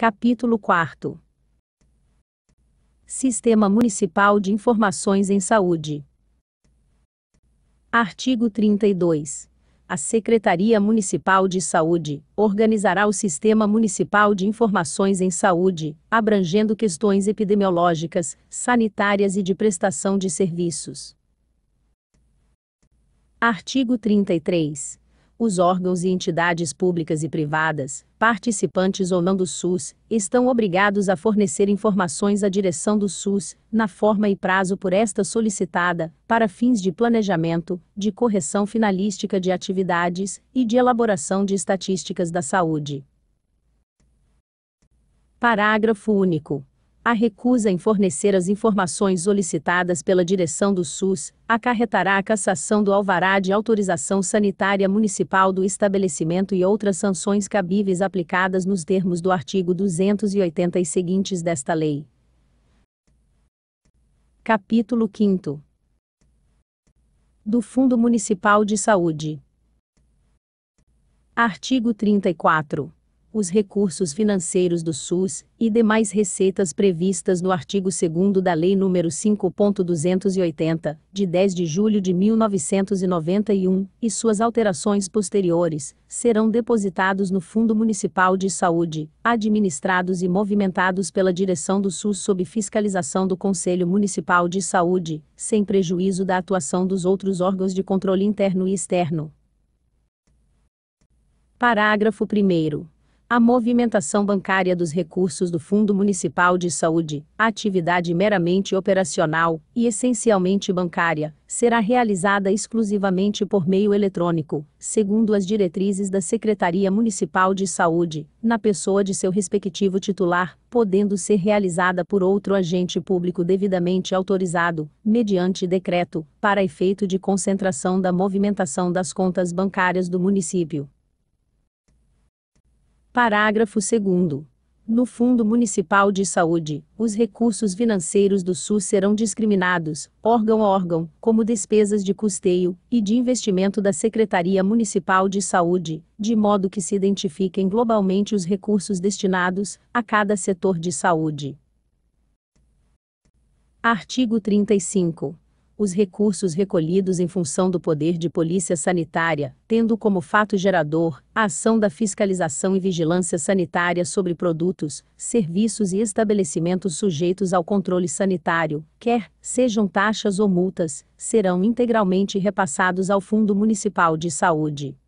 Capítulo 4 Sistema Municipal de Informações em Saúde. Artigo 32. A Secretaria Municipal de Saúde organizará o Sistema Municipal de Informações em Saúde, abrangendo questões epidemiológicas, sanitárias e de prestação de serviços. Artigo 33 os órgãos e entidades públicas e privadas, participantes ou não do SUS, estão obrigados a fornecer informações à direção do SUS, na forma e prazo por esta solicitada, para fins de planejamento, de correção finalística de atividades e de elaboração de estatísticas da saúde. Parágrafo único. A recusa em fornecer as informações solicitadas pela direção do SUS acarretará a cassação do alvará de autorização sanitária municipal do estabelecimento e outras sanções cabíveis aplicadas nos termos do artigo 280 e seguintes desta lei. Capítulo 5 Do Fundo Municipal de Saúde. Artigo 34 os recursos financeiros do SUS e demais receitas previstas no artigo 2 da Lei nº 5.280, de 10 de julho de 1991, e suas alterações posteriores, serão depositados no Fundo Municipal de Saúde, administrados e movimentados pela direção do SUS sob fiscalização do Conselho Municipal de Saúde, sem prejuízo da atuação dos outros órgãos de controle interno e externo. Parágrafo 1 a movimentação bancária dos recursos do Fundo Municipal de Saúde, atividade meramente operacional e essencialmente bancária, será realizada exclusivamente por meio eletrônico, segundo as diretrizes da Secretaria Municipal de Saúde, na pessoa de seu respectivo titular, podendo ser realizada por outro agente público devidamente autorizado, mediante decreto, para efeito de concentração da movimentação das contas bancárias do município. Parágrafo 2. No Fundo Municipal de Saúde, os recursos financeiros do SUS serão discriminados, órgão a órgão, como despesas de custeio e de investimento da Secretaria Municipal de Saúde, de modo que se identifiquem globalmente os recursos destinados a cada setor de saúde. Artigo 35 os recursos recolhidos em função do poder de polícia sanitária, tendo como fato gerador a ação da fiscalização e vigilância sanitária sobre produtos, serviços e estabelecimentos sujeitos ao controle sanitário, quer sejam taxas ou multas, serão integralmente repassados ao Fundo Municipal de Saúde.